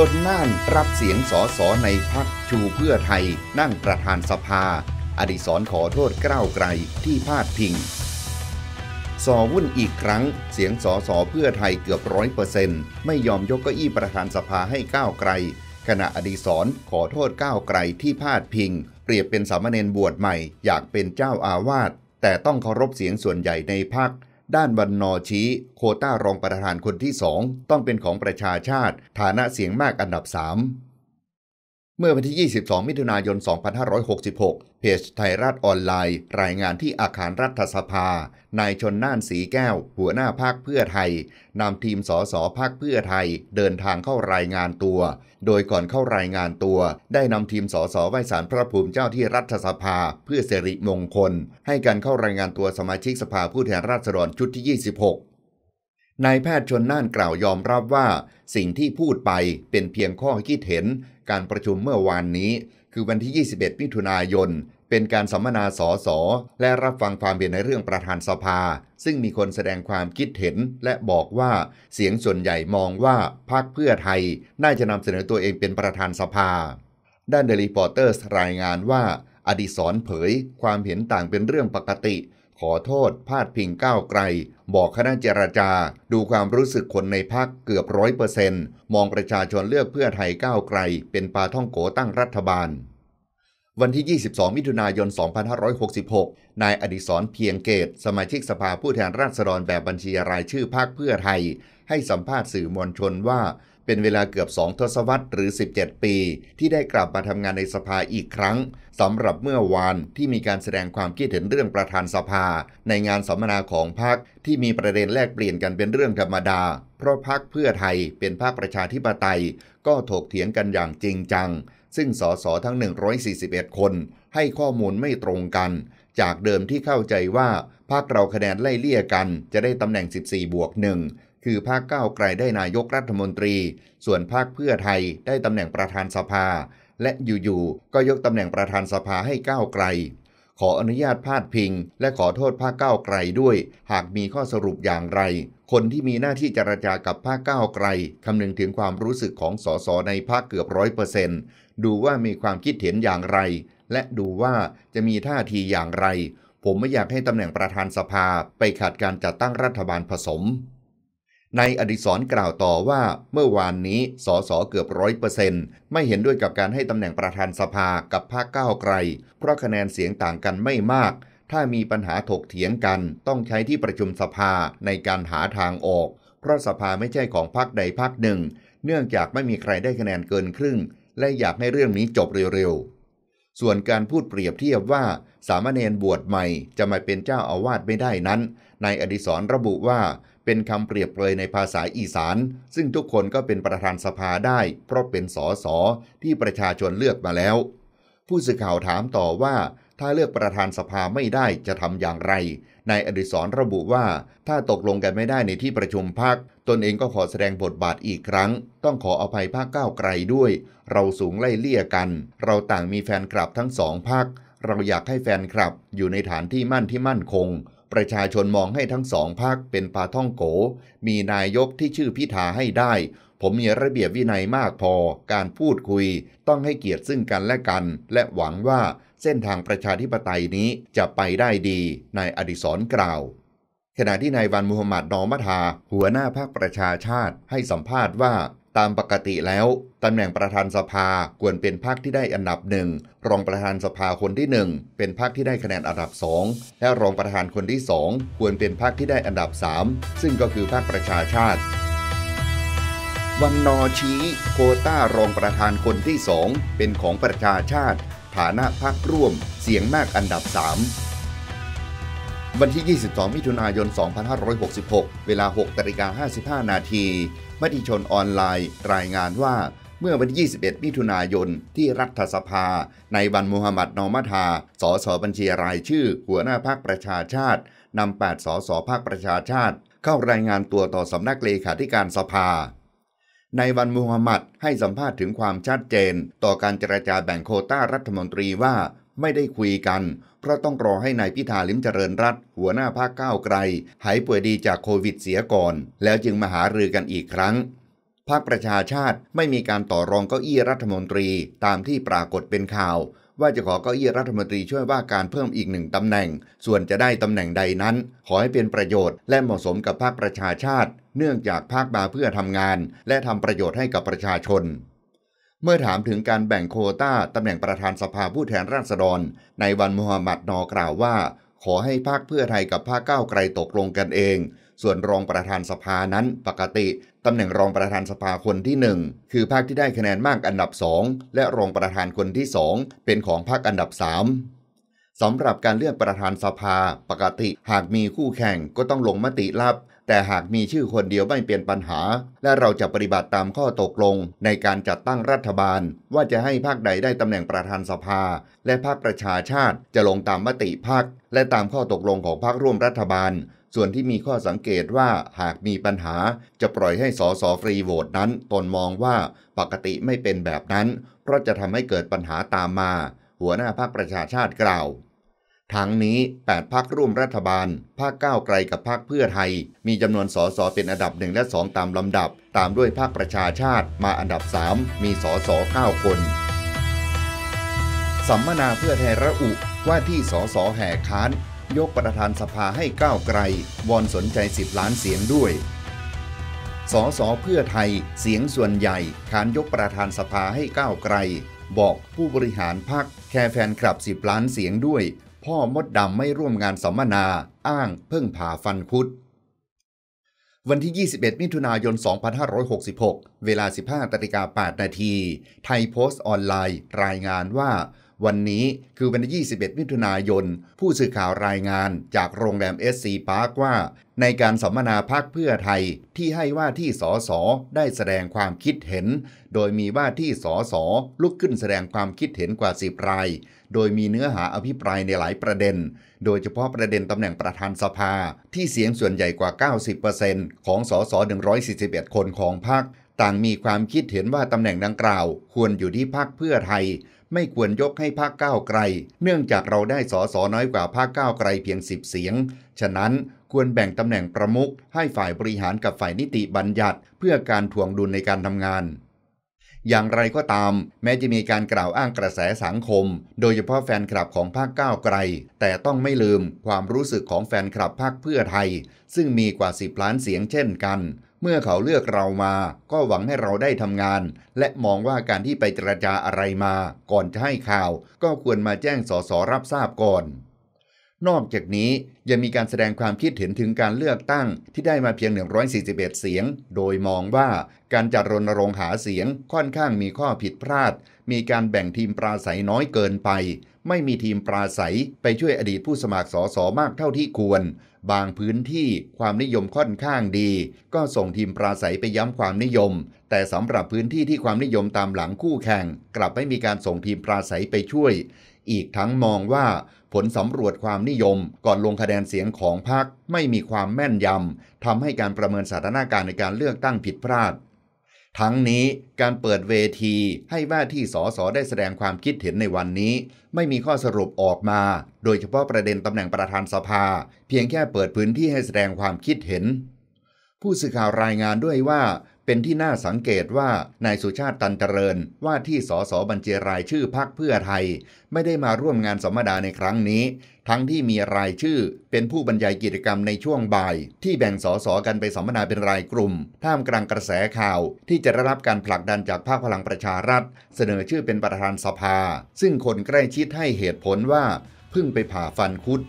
ชนน่านรับเสียงสอสอในพักชูเพื่อไทยนั่งประธานสภา อดิศรขอโทษเก้าไกลที่พาดพิงสอวุ่นอีกครั้ง เสียงสอสอเพื่อไทยเกือบร้อยเปอร์เซ็นต์ไม่ยอมยกเก้าอี้ประธานสภาให้ก้าวไกล ขณะอดีศรขอโทษก้าวไกลที่พาดพิง เปรียบเป็นสามเณรบวชใหม่อยากเป็นเจ้าอาวาส แต่ต้องเคารพเสียงส่วนใหญ่ในพักด้านวันนอชี้โคต้ารองประธานคนที่สอง ต้องเป็นของประชาชาติ ฐานะเสียงมากอันดับสามเมื่อวันที่ 22 มิถุนายน 2566 เพจไทยรัฐออนไลน์ รายงานที่อาคารรัฐสภา นายชนน่านสีแก้ว หัวหน้าพักคเพื่อไทย นำทีมสสพักคเพื่อไทย เดินทางเข้ารายงานตัว โดยก่อนเข้ารายงานตัว ได้นำทีมสสไหว้สารพระภูมิเจ้าที่รัฐสภาเพื่อเสริมงคล ให้การเข้ารายงานตัวสมาชิกสภาผู้แทนราษฎรชุดที่ 26นายแพทย์ชนน่านกล่าวยอมรับว่าสิ่งที่พูดไปเป็นเพียงข้อคิดเห็นการประชุมเมื่อวานนี้ คือวันที่ 21มิถุนายน เป็นการสัมมนาสอสอและรับฟังความเห็นในเรื่องประธานสภา ซึ่งมีคนแสดงความคิดเห็นและบอกว่าเสียงส่วนใหญ่มองว่าพรรคเพื่อไทย น่าจะนำเสนอตัวเองเป็นประธานสภา ด้านเดลิปอเตอร์รายงานว่าอดิศรเผย ความเห็นต่างเป็นเรื่องปกติขอโทษพาดพิงก้าวไกล บอกคณะเจรจาดูความรู้สึกคนในพักเกือบร้อยเปอร์เซ็นต์มองประชาชนเลือกเพื่อไทยก้าวไกล เป็นปาท่องโกตั้งรัฐบาลวันที่ 22 มิถุนายน 2566 นายอดิศรเพียงเกตสมาชิกสภาผู้แทนราษฎรแบบบัญชีรายชื่อพรรคเพื่อไทย ให้สัมภาษณ์สื่อมวลชนว่าเป็นเวลาเกือบ 2ทศวรรษ หรือ 17 ปี ที่ได้กลับมาทำงานในสภาอีกครั้งสำหรับเมื่อวานที่มีการแสดงความคิดเห็นเรื่องประธานสภา ในงานสัมมนาของพรรคที่มีประเด็นแลกเปลี่ยนกันเป็นเรื่องธรรมดา เพราะพรรคเพื่อไทยเป็นพรรคประชาธิปไตยก็ถกเถียงกันอย่างจริงจังซึ่งสสทั้ง 141 คน ให้ข้อมูลไม่ตรงกัน จากเดิมที่เข้าใจว่าพาคเราคะแนนไล่เลี่ยกัน จะได้ตำแหน่ง 14 บวก 1 คือภาคก้าวไกลได้นายกรัฐมนตรี ส่วนภาคเพื่อไทยได้ตำแหน่งประธานสภา และอยู่ๆก็ยกตำแหน่งประธานสภาให้ก้าวไกลขออนุญาตพาดพิง และขอโทษภาคก้าวไกลด้วย หากมีข้อสรุปอย่างไร คนที่มีหน้าที่เจรจากับภาคก้าวไกลคำนึงถึงความรู้สึกของสสในภาคเกือบร้อยเปอร์เซนต์ดูว่ามีความคิดเห็นอย่างไร และดูว่าจะมีท่าทีอย่างไร ผมไม่อยากให้ตำแหน่งประธานสภาไปขัดการจัดตั้งรัฐบาลผสมนายอดิศรกล่าวต่อว่าเมื่อวานนี้สสเกือบร้อยเปอร์เซ็นต์ไม่เห็นด้วยกับการให้ตำแหน่งประธานสภากับพรรคก้าวไกล เพราะคะแนนเสียงต่างกันไม่มาก ถ้ามีปัญหาถกเถียงกันต้องใช้ที่ประชุมสภาในการหาทางออก เพราะสภาไม่ใช่ของพรรคใดพรรคหนึ่ง เนื่องจากไม่มีใครได้คะแนนเกินครึ่ง และอยากให้เรื่องนี้จบเร็วๆส่วนการพูดเปรียบเทียบว่าสามเณรบวชใหม่จะมาเป็นเจ้าอาวาสไม่ได้นั้นนายอดิศรระบุว่าเป็นคำเปรียบเลยในภาษาอีสานซึ่งทุกคนก็เป็นประธานสภาได้ เพราะเป็นสอสอที่ประชาชนเลือกมาแล้ว ผู้สื่อข่าวถามต่อว่า ถ้าเลือกประธานสภาไม่ได้จะทำอย่างไรนายอดิศรระบุว่า ถ้าตกลงกันไม่ได้ในที่ประชุมพักตนเองก็ขอแสดงบทบาทอีกครั้ง ต้องขออภัยภาคก้าวไกลด้วย เราสูงไล่เลี่ยกัน เราต่างมีแฟนคลับทั้งสองพักเราอยากให้แฟนคลับอยู่ในฐานที่มั่นที่มั่นคงประชาชนมองให้ทั้งสองพักเป็นปาท่องโก มีนายกที่ชื่อพิธาให้ได้ ผมมีระเบียบวินัยมากพอ การพูดคุยต้องให้เกียรติซึ่งกันและกัน และหวังว่าเส้นทางประชาธิปไตยนี้จะไปได้ดี นายอดิศรกล่าว ขณะที่นายวันมูฮัมหมัดนอมัทาหัวหน้าพรรคประชาชาติให้สัมภาษณ์ว่าตามปกติแล้วตำแหน่งประธานสภาควรเป็นพรรคที่ได้อันดับหนึ่งรองประธานสภาคนที่ 1 เป็นพรรคที่ได้คะแนนอันดับ 2 และรองประธานคนที่ 2 ควรเป็นพรรคที่ได้อันดับ 3 ซึ่งก็คือพรรคประชาชาติ วันนอชี้ โคต้ารองประธานคนที่ 2 เป็นของประชาชาติ ฐานะพรรคร่วมเสียงมากอันดับ3วันที่22มิถุนายน 2566 เวลา6นาิกา55นาทีมติชนออนไลน์ รายงานว่าเมื่อวันที่ 21 มิถุนายนที่รัฐสภา ในบันมูฮัมหมัดนอมัทาสอสอบัญชีรายชื่อ หัวหน้าพรรคประชาชาตินำ 8 สอสอพรรคประชาชาติ เข้ารายงานตัวต่อสำนักเลขาธิการสภา ในวันมูฮัมหมัดให้สัมภาษณ์ถึงความชัดเจน ต่อการเจรจาแบ่งโคต้ารัฐมนตรีว่าไม่ได้คุยกันเพราะต้องรอให้นายพิธาลิมเจริญรัตหัวหน้าภาคคก้าวไกล หายป่วยดีจากโควิดเสียก่อน แล้วจึงมาหารือกันอีกครั้ง ภาคประชาชาติไม่มีการต่อรองเก้าอี้รัฐมนตรี ตามที่ปรากฏเป็นข่าว ว่าจะขอเก้าอี้รัฐมนตรีช่วยว่าการเพิ่มอีกหนึ่งตำแหน่ง ส่วนจะได้ตำแหน่งใดนั้นขอให้เป็นประโยชน์และเหมาะสมกับภาคประชาชาติ เนื่องจากภาคมาเพื่อทำงาน และทำประโยชน์ให้กับประชาชนเมื่อถามถึงการแบ่งโคต้าตำแหน่งประธานสภาผู้แทนราษฎร ในวันมูฮัมหมัดนอกล่าวว่า ขอให้พรรคเพื่อไทยกับพรรคก้าวไกลตกลงกันเอง ส่วนรองประธานสภานั้นปกติตำแหน่งรองประธานสภาคนที่1คือพรรคที่ได้คะแนนมากอันดับ2และรองประธานคนที่ 2 เป็นของพรรคอันดับ3สำหรับการเลือกประธานสภา ปกติหากมีคู่แข่งก็ต้องลงมติลับ แต่หากมีชื่อคนเดียวไม่เป็นปัญหา และเราจะปฏิบัติตามข้อตกลงในการจัดตั้งรัฐบาล ว่าจะให้พรรคใดได้ตำแหน่งประธานสภา และพรรคประชาชาติจะลงตามมติพรรคและตามข้อตกลงของพรรคร่วมรัฐบาล ส่วนที่มีข้อสังเกตว่าหากมีปัญหาจะปล่อยให้สอสอฟรีโหวตนั้นตนมองว่าปกติไม่เป็นแบบนั้นเพราะจะทำให้เกิดปัญหาตามมา หัวหน้าพรรคประชาชาติกล่าวทั้งนี้ 8พักร่วมรัฐบาลพักคก้าวไกลกับพักคเพื่อไทย มีจำนวนสสเป็นอันดับหนึ่งและ 2 ตามลำดับ ตามด้วยพักคประชาชาติมาอันดับ 3มีสส9คน สัมมนาเพื่อไทยระอุว่าที่สสแห่ค้าน ยกประธานสภาให้ก้าวไกล วอนสนใจ 10 ล้านเสียงด้วย สสเพื่อไทยเสียงส่วนใหญ่ค้านยกประธานสภาให้ก้าวไกล บอกผู้บริหารพักแค่แฟนคลับ10ล้านเสียงด้วยพ่อมดดำไม่ร่วมงานสัมมนา อ้างเพิ่งผ่าฟันคุดวันที่ 21 มิถุนายน 2566 เวลา 15ติกา8นาที ไทยโพสต์ออนไลน์รายงานว่าวันนี้คือวันที่ 21 มิถุนายน ผู้สื่อข่าวรายงานจากโรงแรมเอสซีพาร์คว่า ในการสัมมนาพักเพื่อไทยที่ให้ว่าที่สสได้แสดงความคิดเห็น โดยมีว่าที่สสลุกขึ้นแสดงความคิดเห็นกว่าสิบราย โดยมีเนื้อหาอภิปรายในหลายประเด็น โดยเฉพาะประเด็นตำแหน่งประธานสภาที่เสียงส่วนใหญ่กว่า90%ของสส141คนของพรรคต่างมีความคิดเห็นว่าตำแหน่งดังกล่าว ควรอยู่ที่พักเพื่อไทย ไม่ควรยกให้พักก้าวไกล เนื่องจากเราได้สอสอน้อยกว่าพักก้าวไกลเพียง 10 เสียง ฉะนั้นควรแบ่งตำแหน่งประมุขให้ฝ่ายบริหารกับฝ่ายนิติบัญญัติเพื่อการทวงดุลในการทำงาน อย่างไรก็ตาม แม้จะมีการกล่าวอ้างกระแสสังคม โดยเฉพาะแฟนคลับของพรรคก้าวไกล แต่ต้องไม่ลืม ความรู้สึกของแฟนคลับพรรคเพื่อไทย ซึ่งมีกว่า 10 ล้านเสียงเช่นกันเมื่อเขาเลือกเรามา ก็หวังให้เราได้ทำงาน และมองว่าการที่ไปเจรจาอะไรมา ก่อนจะให้ข่าว ก็ควรมาแจ้งสสรับทราบก่อน นอกจากนี้ยังมีการแสดงความคิดเห็นถึงการเลือกตั้ง ที่ได้มาเพียง 141 เสียง โดยมองว่าการจัดรณรงค์หาเสียงค่อนข้างมีข้อผิดพลาด มีการแบ่งทีมปราศัยน้อยเกินไปไม่มีทีมปราศัยไปช่วยอดีตผู้สมัครสอสอมากเท่าที่ควร บางพื้นที่ความนิยมค่อนข้างดีก็ส่งทีมปราศัยไปย้ำความนิยม แต่สำหรับพื้นที่ที่ความนิยมตามหลังคู่แข่งกลับไม่มีการส่งทีมปราศัยไปช่วย อีกทั้งมองว่าผลสำรวจความนิยม ก่อนลงคะแนนเสียงของพรรคไม่มีความแม่นยำทำให้การประเมินสถานการณ์ในการเลือกตั้งผิดพลาดทั้งนี้การเปิดเวทีให้ว่าที่สสได้แสดงความคิดเห็นในวันนี้ ไม่มีข้อสรุปออกมา โดยเฉพาะประเด็นตำแหน่งประธานสภา เพียงแค่เปิดพื้นที่ให้แสดงความคิดเห็น ผู้สื่อข่าวรายงานด้วยว่า เป็นที่น่าสังเกตว่านายสุชาติตันเจริญว่าที่สสบัญชีรายชื่อพักเพื่อไทย ไม่ได้มาร่วมงานสัมมนาในครั้งนี้ทั้งที่มีรายชื่อเป็นผู้บรรยายกิจกรรมในช่วงบ่าย ที่แบ่งสอสอกันไปสัมมนาเป็นรายกลุ่ม ท่ามกลางกระแสข่าวที่จะได้รับการผลักดันจากภาคพลังประชารัฐ เสนอชื่อเป็นประธานสภา ซึ่งคนใกล้ชิดให้เหตุผลว่า เพิ่งไปผ่าฟันคุด